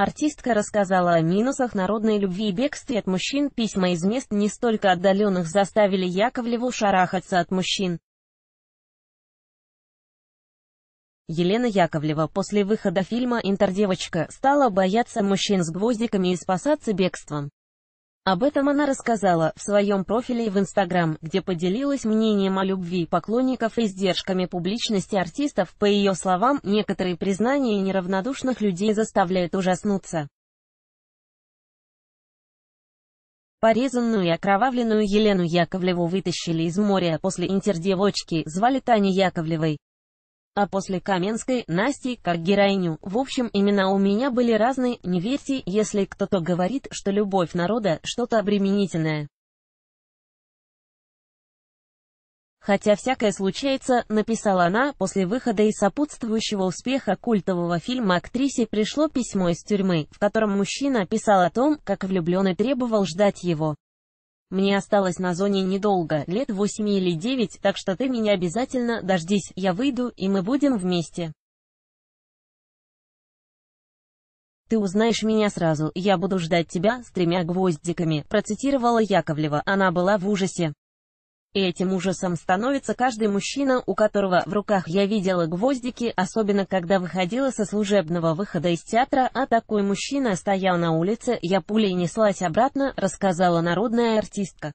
Артистка рассказала о минусах народной любви и бегстве от мужчин. Письма из мест не столько отдаленных заставили Яковлеву шарахаться от мужчин. Елена Яковлева после выхода фильма «Интердевочка» стала бояться мужчин с гвоздиками и спасаться бегством. Об этом она рассказала в своем профиле в Инстаграм, где поделилась мнением о любви поклонников и издержками публичности артистов. По ее словам, некоторые признания неравнодушных людей заставляют ужаснуться. Порезанную и окровавленную Елену Яковлеву вытащили из моря после интердевочки, звали Таня Яковлевой. А после Каменской, Насти, как героиню, в общем, имена у меня были разные, не верьте, если кто-то говорит, что любовь народа – что-то обременительное. Хотя всякое случается, написала она, после выхода и сопутствующего успеха культового фильма актрисе пришло письмо из тюрьмы, в котором мужчина писал о том, как влюбленный требовал ждать его. Мне осталось на зоне недолго, лет восемь или девять, так что ты меня обязательно дождись, я выйду, и мы будем вместе. «Ты узнаешь меня сразу, я буду ждать тебя с тремя гвоздиками», процитировала Яковлева, она была в ужасе. И этим ужасом становится каждый мужчина, у которого в руках я видела гвоздики, особенно когда выходила со служебного выхода из театра, а такой мужчина стоял на улице, я пулей неслась обратно, рассказала народная артистка.